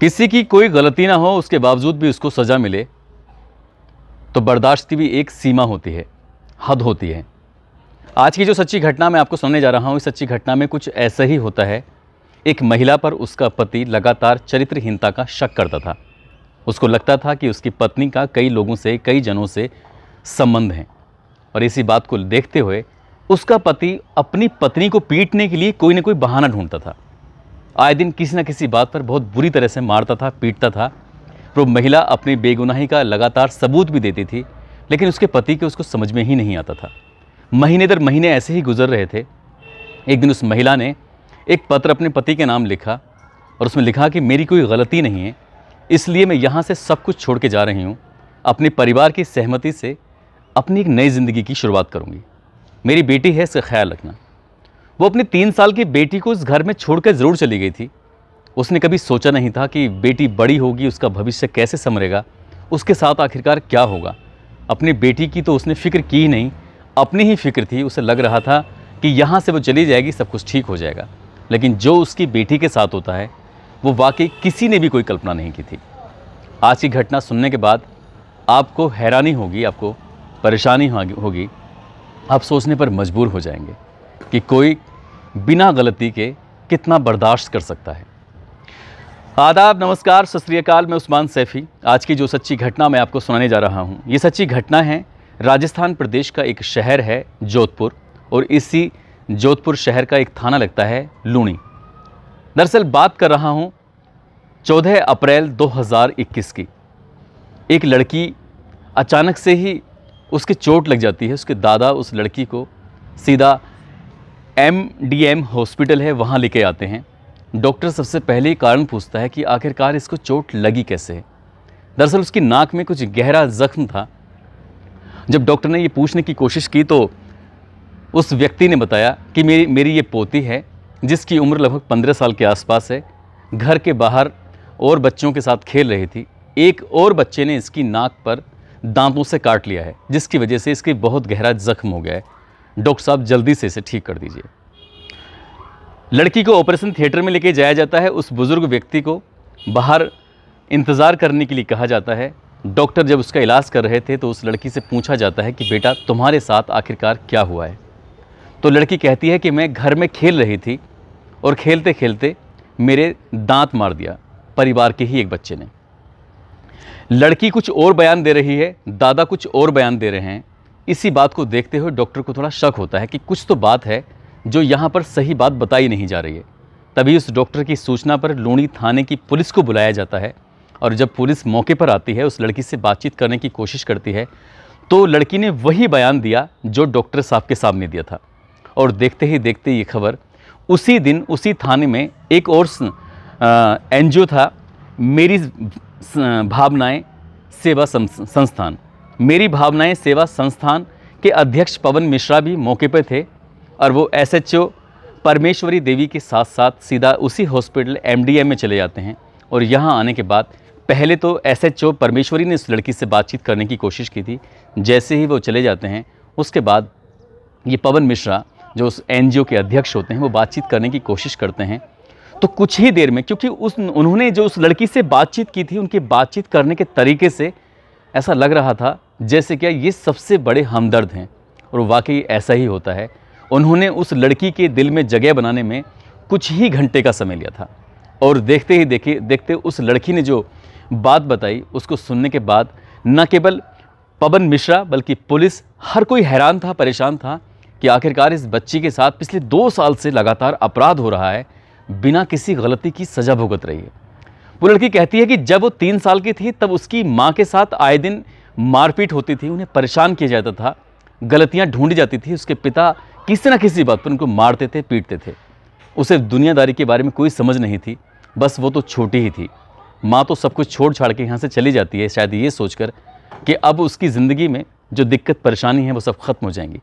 किसी की कोई गलती ना हो उसके बावजूद भी उसको सज़ा मिले तो बर्दाश्त की भी एक सीमा होती है हद होती है आज की जो सच्ची घटना मैं आपको सुनने जा रहा हूँ इस सच्ची घटना में कुछ ऐसा ही होता है एक महिला पर उसका पति लगातार चरित्रहीनता का शक करता था उसको लगता था कि उसकी पत्नी का कई लोगों से कई जनों से संबंध है और इसी बात को देखते हुए उसका पति अपनी पत्नी को पीटने के लिए कोई ना कोई बहाना ढूंढता था आए दिन किसी न किसी बात पर बहुत बुरी तरह से मारता था पीटता था वो महिला अपनी बेगुनाही का लगातार सबूत भी देती थी लेकिन उसके पति के उसको समझ में ही नहीं आता था महीने दर महीने ऐसे ही गुजर रहे थे एक दिन उस महिला ने एक पत्र अपने पति के नाम लिखा और उसमें लिखा कि मेरी कोई गलती नहीं है इसलिए मैं यहाँ से सब कुछ छोड़ के जा रही हूँ अपने परिवार की सहमति से अपनी एक नई ज़िंदगी की शुरुआत करूँगी मेरी बेटी है इसका ख्याल रखना वो अपनी तीन साल की बेटी को इस घर में छोड़कर ज़रूर चली गई थी उसने कभी सोचा नहीं था कि बेटी बड़ी होगी उसका भविष्य कैसे समरेगा उसके साथ आखिरकार क्या होगा अपनी बेटी की तो उसने फिक्र की ही नहीं अपनी ही फिक्र थी उसे लग रहा था कि यहाँ से वो चली जाएगी सब कुछ ठीक हो जाएगा लेकिन जो उसकी बेटी के साथ होता है वो वाकई किसी ने भी कोई कल्पना नहीं की थी आज की घटना सुनने के बाद आपको हैरानी होगी आपको परेशानी होगी आप सोचने पर मजबूर हो जाएंगे कि कोई बिना गलती के कितना बर्दाश्त कर सकता है आदाब नमस्कार सत मैं उस्मान सैफ़ी आज की जो सच्ची घटना मैं आपको सुनाने जा रहा हूँ ये सच्ची घटना है राजस्थान प्रदेश का एक शहर है जोधपुर और इसी जोधपुर शहर का एक थाना लगता है लूणी दरअसल बात कर रहा हूँ 14 अप्रैल 2021 की एक लड़की अचानक से ही उसके चोट लग जाती है उसके दादा उस लड़की को सीधा एम डी एम हॉस्पिटल है वहाँ लेके आते हैं डॉक्टर सबसे पहले कारण पूछता है कि आखिरकार इसको चोट लगी कैसे दरअसल उसकी नाक में कुछ गहरा जख्म था जब डॉक्टर ने ये पूछने की कोशिश की तो उस व्यक्ति ने बताया कि मेरी मेरी ये पोती है जिसकी उम्र लगभग पंद्रह साल के आसपास है घर के बाहर और बच्चों के साथ खेल रही थी एक और बच्चे ने इसकी नाक पर दांतों से काट लिया है जिसकी वजह से इसके बहुत गहरा जख्म हो गया है डॉक्टर साहब जल्दी से इसे ठीक कर दीजिए लड़की को ऑपरेशन थिएटर में लेके जाया जाता है उस बुज़ुर्ग व्यक्ति को बाहर इंतज़ार करने के लिए कहा जाता है डॉक्टर जब उसका इलाज कर रहे थे तो उस लड़की से पूछा जाता है कि बेटा तुम्हारे साथ आखिरकार क्या हुआ है तो लड़की कहती है कि मैं घर में खेल रही थी और खेलते खेलते मेरे दांत मार दिया परिवार के ही एक बच्चे ने लड़की कुछ और बयान दे रही है दादा कुछ और बयान दे रहे हैं इसी बात को देखते हुए डॉक्टर को थोड़ा शक होता है कि कुछ तो बात है जो यहाँ पर सही बात बताई नहीं जा रही है तभी उस डॉक्टर की सूचना पर लूणी थाने की पुलिस को बुलाया जाता है और जब पुलिस मौके पर आती है उस लड़की से बातचीत करने की कोशिश करती है तो लड़की ने वही बयान दिया जो डॉक्टर साहब के सामने दिया था और देखते ही देखते ये खबर उसी दिन उसी थाने में एक और एन था मेरी भावनाएं सेवा संस्थान मेरी भावनाएं सेवा संस्थान के अध्यक्ष पवन मिश्रा भी मौके पर थे और वो एस परमेश्वरी देवी के साथ साथ सीधा उसी हॉस्पिटल एम में चले जाते हैं और यहाँ आने के बाद पहले तो एसएचओ परमेश्वरी ने उस लड़की से बातचीत करने की कोशिश की थी जैसे ही वो चले जाते हैं उसके बाद ये पवन मिश्रा जो उस एन के अध्यक्ष होते हैं वो बातचीत करने की कोशिश करते हैं तो कुछ ही देर में क्योंकि उस उन्होंने जो उस लड़की से बातचीत की थी उनकी बातचीत करने के तरीके से ऐसा लग रहा था जैसे क्या ये सबसे बड़े हमदर्द हैं और वाकई ऐसा ही होता है उन्होंने उस लड़की के दिल में जगह बनाने में कुछ ही घंटे का समय लिया था और देखते ही देखे देखते उस लड़की ने जो बात बताई उसको सुनने के बाद न केवल पवन मिश्रा बल्कि पुलिस हर कोई हैरान था परेशान था कि आखिरकार इस बच्ची के साथ पिछले दो साल से लगातार अपराध हो रहा है बिना किसी गलती की सज़ा भुगत रही है वो लड़की कहती है कि जब वो तीन साल की थी तब उसकी माँ के साथ आए दिन मारपीट होती थी उन्हें परेशान किया जाता था गलतियाँ ढूंढी जाती थी उसके पिता किसी ना किसी बात पर उनको मारते थे पीटते थे उसे दुनियादारी के बारे में कोई समझ नहीं थी बस वो तो छोटी ही थी माँ तो सब कुछ छोड़ छाड़ के यहाँ से चली जाती है शायद ये सोचकर कि अब उसकी ज़िंदगी में जो दिक्कत परेशानी है वो सब ख़त्म हो जाएंगी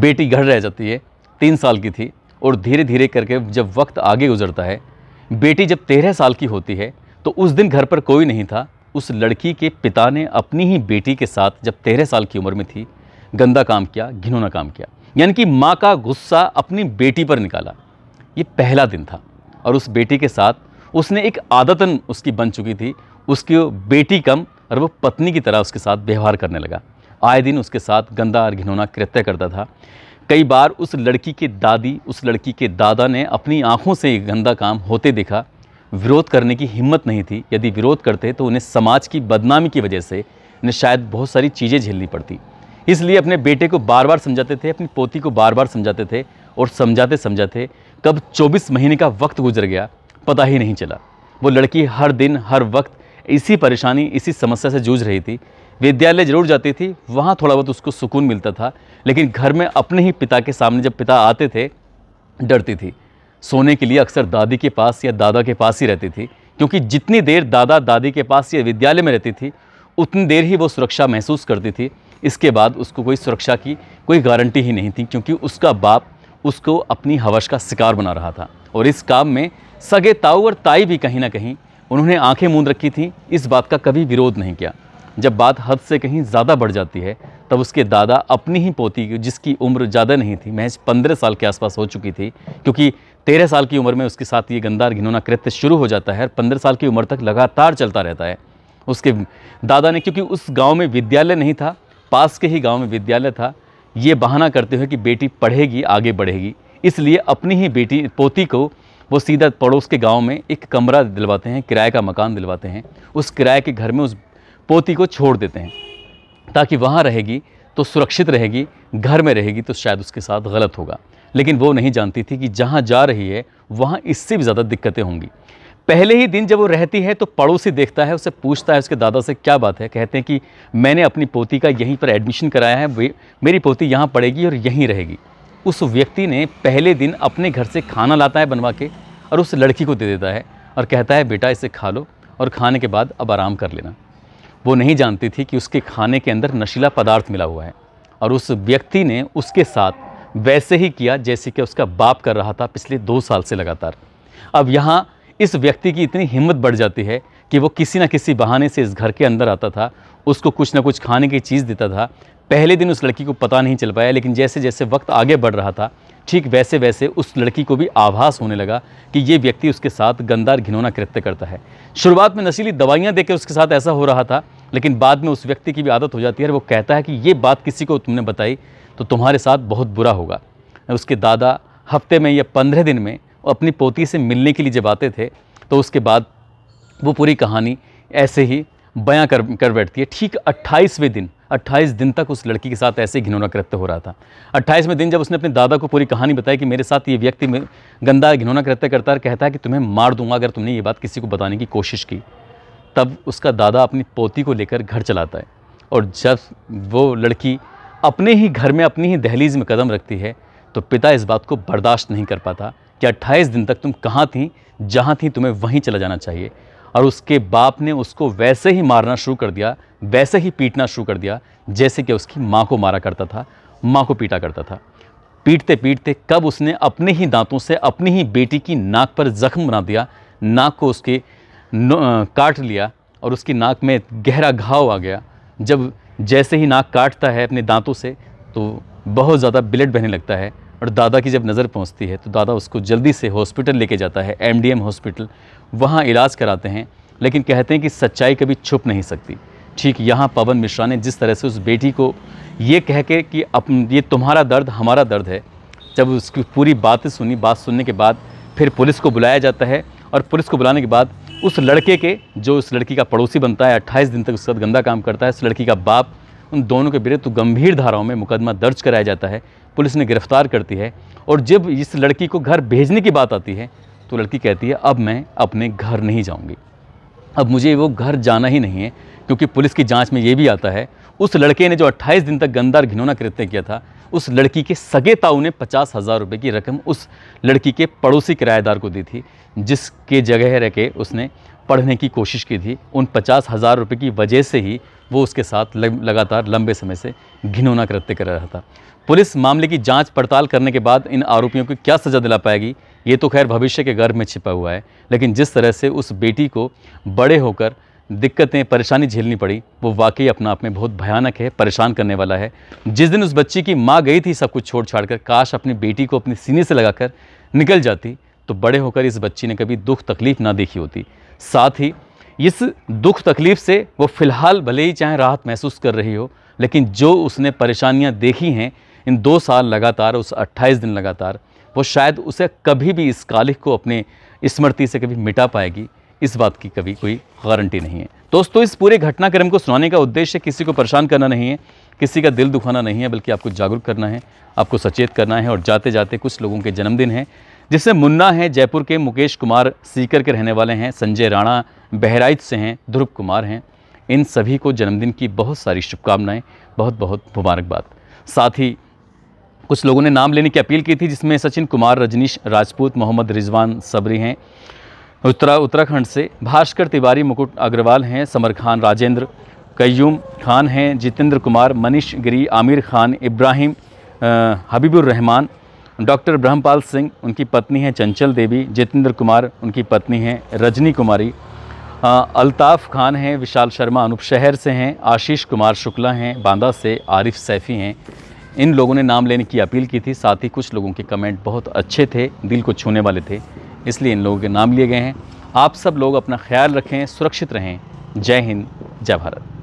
बेटी घर रह जाती है तीन साल की थी और धीरे धीरे करके जब वक्त आगे गुजरता है बेटी जब तेरह साल की होती है तो उस दिन घर पर कोई नहीं था उस लड़की के पिता ने अपनी ही बेटी के साथ जब तेरह साल की उम्र में थी गंदा काम किया घिनौना काम किया यानी कि माँ का गुस्सा अपनी बेटी पर निकाला ये पहला दिन था और उस बेटी के साथ उसने एक आदतन उसकी बन चुकी थी उसकी बेटी कम और वो पत्नी की तरह उसके साथ व्यवहार करने लगा आए दिन उसके साथ गंदा और घिनौना कृत्य करता था कई बार उस लड़की के दादी उस लड़की के दादा ने अपनी आंखों से गंदा काम होते देखा विरोध करने की हिम्मत नहीं थी यदि विरोध करते तो उन्हें समाज की बदनामी की वजह से उन्हें शायद बहुत सारी चीज़ें झेलनी पड़ती इसलिए अपने बेटे को बार बार समझाते थे अपनी पोती को बार बार समझाते थे और समझाते समझाते कब 24 महीने का वक्त गुजर गया पता ही नहीं चला वो लड़की हर दिन हर वक्त इसी परेशानी इसी समस्या से जूझ रही थी विद्यालय जरूर जाती थी वहाँ थोड़ा बहुत उसको सुकून मिलता था लेकिन घर में अपने ही पिता के सामने जब पिता आते थे डरती थी सोने के लिए अक्सर दादी के पास या दादा के पास ही रहती थी क्योंकि जितनी देर दादा दादी के पास या विद्यालय में रहती थी उतनी देर ही वो सुरक्षा महसूस करती थी इसके बाद उसको कोई सुरक्षा की कोई गारंटी ही नहीं थी क्योंकि उसका बाप उसको अपनी हवश का शिकार बना रहा था और इस काम में सगे ताऊ और ताई भी कहीं ना कहीं उन्होंने आंखें मूंद रखी थी इस बात का कभी विरोध नहीं किया जब बात हद से कहीं ज़्यादा बढ़ जाती है तब उसके दादा अपनी ही पोती जिसकी उम्र ज़्यादा नहीं थी महज पंद्रह साल के आसपास हो चुकी थी क्योंकि तेरह साल की उम्र में उसके साथ ये गंदार घिनौना कृत्य शुरू हो जाता है और पंद्रह साल की उम्र तक लगातार चलता रहता है उसके दादा ने क्योंकि उस गांव में विद्यालय नहीं था पास के ही गांव में विद्यालय था ये बहाना करते हुए कि बेटी पढ़ेगी आगे बढ़ेगी इसलिए अपनी ही बेटी पोती को वो सीधा पड़ोस के गांव में एक कमरा दिलवाते हैं किराए का मकान दिलवाते हैं उस किराए के घर में उस पोती को छोड़ देते हैं ताकि वहाँ रहेगी तो सुरक्षित रहेगी घर में रहेगी तो शायद उसके साथ गलत होगा लेकिन वो नहीं जानती थी कि जहाँ जा रही है वहाँ इससे भी ज़्यादा दिक्कतें होंगी पहले ही दिन जब वो रहती है तो पड़ोसी देखता है उसे पूछता है उसके दादा से क्या बात है कहते हैं कि मैंने अपनी पोती का यहीं पर एडमिशन कराया है मेरी पोती यहाँ पड़ेगी और यहीं रहेगी उस व्यक्ति ने पहले दिन अपने घर से खाना लाता है बनवा के और उस लड़की को दे देता है और कहता है बेटा इसे खा लो और खाने के बाद अब आराम कर लेना वो नहीं जानती थी कि उसके खाने के अंदर नशीला पदार्थ मिला हुआ है और उस व्यक्ति ने उसके साथ वैसे ही किया जैसे कि उसका बाप कर रहा था पिछले दो साल से लगातार अब यहाँ इस व्यक्ति की इतनी हिम्मत बढ़ जाती है कि वो किसी ना किसी बहाने से इस घर के अंदर आता था उसको कुछ ना कुछ खाने की चीज़ देता था पहले दिन उस लड़की को पता नहीं चल पाया लेकिन जैसे जैसे वक्त आगे बढ़ रहा था ठीक वैसे वैसे उस लड़की को भी आभास होने लगा कि ये व्यक्ति उसके साथ गंदार घिनौना कृत्य करता है शुरुआत में नशीली दवाइयाँ देकर उसके साथ ऐसा हो रहा था लेकिन बाद में उस व्यक्ति की भी आदत हो जाती है और वो कहता है कि ये बात किसी को तुमने बताई तो तुम्हारे साथ बहुत बुरा होगा उसके दादा हफ्ते में या पंद्रह दिन में अपनी पोती से मिलने के लिए जब आते थे तो उसके बाद वो पूरी कहानी ऐसे ही बयां कर कर बैठती है ठीक अट्ठाईसवें दिन अट्ठाईस दिन तक उस लड़की के साथ ऐसे घिनौना कृत्य हो रहा था अट्ठाईसवें दिन जब उसने अपने दादा को पूरी कहानी बताई कि मेरे साथ ये व्यक्ति में गंदा घिनौना कृत्य करता है कहता है कि तुम्हें मार दूंगा अगर तुमने ये बात किसी को बताने की कोशिश की तब उसका दादा अपनी पोती को लेकर घर चलाता है और जब वो लड़की अपने ही घर में अपनी ही दहलीज में कदम रखती है तो पिता इस बात को बर्दाश्त नहीं कर पाता कि 28 दिन तक तुम कहाँ थी जहाँ थी तुम्हें वहीं चला जाना चाहिए और उसके बाप ने उसको वैसे ही मारना शुरू कर दिया वैसे ही पीटना शुरू कर दिया जैसे कि उसकी माँ को मारा करता था माँ को पीटा करता था पीटते पीटते कब उसने अपने ही दांतों से अपनी ही बेटी की नाक पर जख्म बना दिया नाक को उसके काट लिया और उसकी नाक में गहरा घाव आ गया जब जैसे ही नाक काटता है अपने दांतों से तो बहुत ज़्यादा ब्लड बहने लगता है और दादा की जब नज़र पहुंचती है तो दादा उसको जल्दी से हॉस्पिटल लेके जाता है एमडीएम हॉस्पिटल वहाँ इलाज कराते हैं लेकिन कहते हैं कि सच्चाई कभी छुप नहीं सकती ठीक यहाँ पवन मिश्रा ने जिस तरह से उस बेटी को ये कह के कि अप ये तुम्हारा दर्द हमारा दर्द है जब उसकी पूरी बातें सुनी बात सुनने के बाद फिर पुलिस को बुलाया जाता है और पुलिस को बुलाने के बाद उस लड़के के जो उस लड़की का पड़ोसी बनता है अट्ठाईस दिन तक उसके साथ गंदा काम करता है उस लड़की का बाप उन दोनों के विरुद्ध गंभीर धाराओं में मुकदमा दर्ज कराया जाता है पुलिस ने गिरफ्तार करती है और जब इस लड़की को घर भेजने की बात आती है तो लड़की कहती है अब मैं अपने घर नहीं जाऊँगी अब मुझे वो घर जाना ही नहीं है क्योंकि पुलिस की जांच में ये भी आता है उस लड़के ने जो 28 दिन तक गंदा और घिनौना कृत्य किया था उस लड़की के सगे ताऊ ने पचास हज़ार रुपये की रकम उस लड़की के पड़ोसी किराएदार को दी थी जिसके जगह रह के उसने पढ़ने की कोशिश की थी उन पचास हज़ार रुपये की वजह से ही वो उसके साथ लगातार लंबे समय से घिनौना कृत्य कर रहा था पुलिस मामले की जांच पड़ताल करने के बाद इन आरोपियों को क्या सज़ा दिला पाएगी ये तो खैर भविष्य के गर्भ में छिपा हुआ है लेकिन जिस तरह से उस बेटी को बड़े होकर दिक्कतें परेशानी झेलनी पड़ी वो वाकई अपना आप में बहुत भयानक है परेशान करने वाला है जिस दिन उस बच्ची की माँ गई थी सब कुछ छोड़ छाड़ कर काश अपनी बेटी को अपने सीने से लगाकर निकल जाती तो बड़े होकर इस बच्ची ने कभी दुख तकलीफ ना देखी होती साथ ही इस दुख तकलीफ़ से वो फ़िलहाल भले ही चाहे राहत महसूस कर रही हो लेकिन जो उसने परेशानियाँ देखी हैं इन दो साल लगातार उस 28 दिन लगातार वो शायद उसे कभी भी इस कालिख को अपने स्मृति से कभी मिटा पाएगी इस बात की कभी कोई गारंटी नहीं है दोस्तों इस पूरे घटनाक्रम को सुनाने का उद्देश्य किसी को परेशान करना नहीं है किसी का दिल दुखाना नहीं है बल्कि आपको जागरूक करना है आपको सचेत करना है और जाते जाते कुछ लोगों के जन्मदिन हैं जिससे मुन्ना हैं जयपुर के मुकेश कुमार सीकर के रहने वाले हैं संजय राणा बहराइच से हैं ध्रुव कुमार हैं इन सभी को जन्मदिन की बहुत सारी शुभकामनाएं बहुत बहुत मुबारकबाद साथ ही कुछ लोगों ने नाम लेने की अपील की थी जिसमें सचिन कुमार रजनीश राजपूत मोहम्मद रिजवान सबरी हैं उत्तरा उत्तराखंड से भास्कर तिवारी मुकुट अग्रवाल हैं समर खान राजेंद्र कयूम खान हैं जितेंद्र कुमार मनीष गिरी आमिर खान इब्राहिम हबीबुर रहमान डॉक्टर ब्रह्मपाल सिंह उनकी पत्नी हैं चंचल देवी जितेंद्र कुमार उनकी पत्नी हैं रजनी कुमारी अल्ताफ़ खान हैं विशाल शर्मा अनूप शहर से हैं आशीष कुमार शुक्ला हैं बांदा से आरिफ सैफ़ी हैं इन लोगों ने नाम लेने की अपील की थी साथ ही कुछ लोगों के कमेंट बहुत अच्छे थे दिल को छूने वाले थे इसलिए इन लोगों के नाम लिए गए हैं आप सब लोग अपना ख्याल रखें सुरक्षित रहें जय हिंद जय भारत